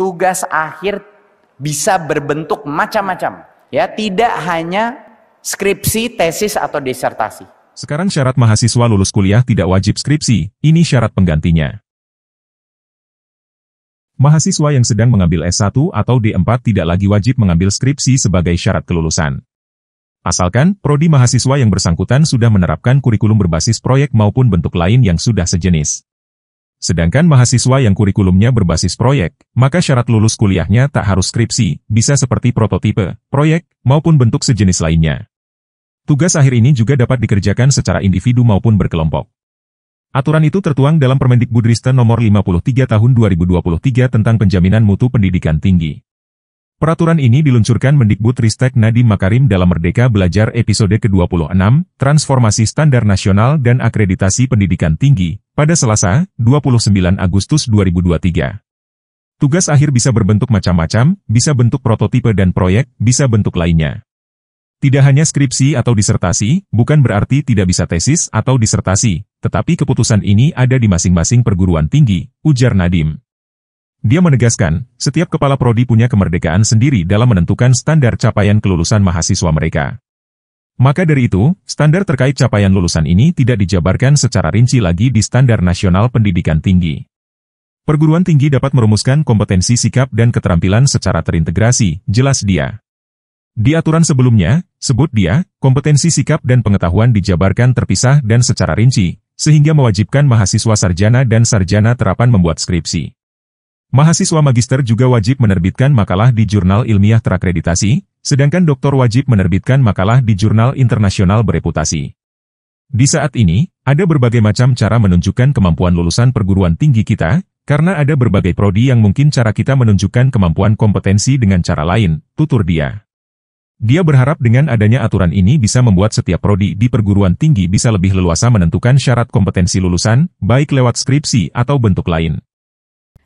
tugas akhir bisa berbentuk macam-macam. Ya, tidak hanya skripsi, tesis, atau disertasi. Sekarang syarat mahasiswa lulus kuliah tidak wajib skripsi, ini syarat penggantinya. Mahasiswa yang sedang mengambil S1 atau D4 tidak lagi wajib mengambil skripsi sebagai syarat kelulusan. Asalkan, prodi mahasiswa yang bersangkutan sudah menerapkan kurikulum berbasis proyek maupun bentuk lain yang sudah sejenis. Sedangkan mahasiswa yang kurikulumnya berbasis proyek, maka syarat lulus kuliahnya tak harus skripsi, bisa seperti prototipe, proyek, maupun bentuk sejenis lainnya. Tugas akhir ini juga dapat dikerjakan secara individu maupun berkelompok. Aturan itu tertuang dalam Permendikbudristek nomor 53 tahun 2023 tentang penjaminan mutu pendidikan tinggi. Peraturan ini diluncurkan Mendikbud Ristek Nadiem Makarim dalam Merdeka Belajar episode ke-26, Transformasi Standar Nasional dan Akreditasi Pendidikan Tinggi, pada Selasa, 29 Agustus 2023. Tugas akhir bisa berbentuk macam-macam, bisa bentuk prototipe dan proyek, bisa bentuk lainnya. Tidak hanya skripsi atau disertasi, bukan berarti tidak bisa tesis atau disertasi, tetapi keputusan ini ada di masing-masing perguruan tinggi, ujar Nadim. Dia menegaskan, setiap kepala prodi punya kemerdekaan sendiri dalam menentukan standar capaian kelulusan mahasiswa mereka. Maka dari itu, standar terkait capaian lulusan ini tidak dijabarkan secara rinci lagi di Standar Nasional Pendidikan Tinggi. Perguruan tinggi dapat merumuskan kompetensi sikap dan keterampilan secara terintegrasi, jelas dia. Di aturan sebelumnya, sebut dia, kompetensi sikap dan pengetahuan dijabarkan terpisah dan secara rinci, sehingga mewajibkan mahasiswa sarjana dan sarjana terapan membuat skripsi. Mahasiswa magister juga wajib menerbitkan makalah di jurnal ilmiah terakreditasi, sedangkan doktor wajib menerbitkan makalah di jurnal internasional bereputasi. Di saat ini, ada berbagai macam cara menunjukkan kemampuan lulusan perguruan tinggi kita, karena ada berbagai prodi yang mungkin cara kita menunjukkan kemampuan kompetensi dengan cara lain, tutur dia. Dia berharap dengan adanya aturan ini bisa membuat setiap prodi di perguruan tinggi bisa lebih leluasa menentukan syarat kompetensi lulusan, baik lewat skripsi atau bentuk lain.